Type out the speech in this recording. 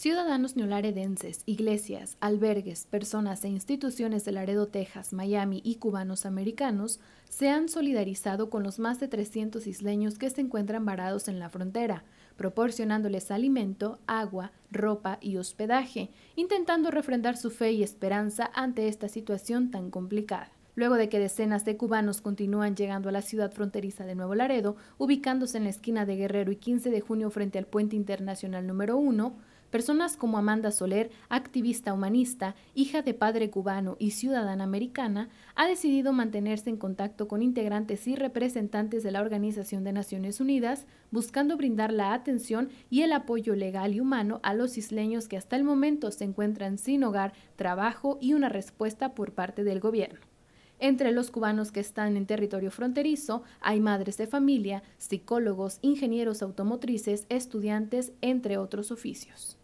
Ciudadanos neolaredenses, iglesias, albergues, personas e instituciones de Laredo, Texas, Miami y cubanos americanos se han solidarizado con los más de 300 isleños que se encuentran varados en la frontera, proporcionándoles alimento, agua, ropa y hospedaje, intentando refrendar su fe y esperanza ante esta situación tan complicada. Luego de que decenas de cubanos continúan llegando a la ciudad fronteriza de Nuevo Laredo, ubicándose en la esquina de Guerrero y 15 de junio frente al puente internacional número 1, personas como Amanda Soler, activista humanista, hija de padre cubano y ciudadana americana, ha decidido mantenerse en contacto con integrantes y representantes de la Organización de Naciones Unidas, buscando brindar la atención y el apoyo legal y humano a los isleños que hasta el momento se encuentran sin hogar, trabajo y una respuesta por parte del gobierno. Entre los cubanos que están en territorio fronterizo hay madres de familia, psicólogos, ingenieros automotrices, estudiantes, entre otros oficios.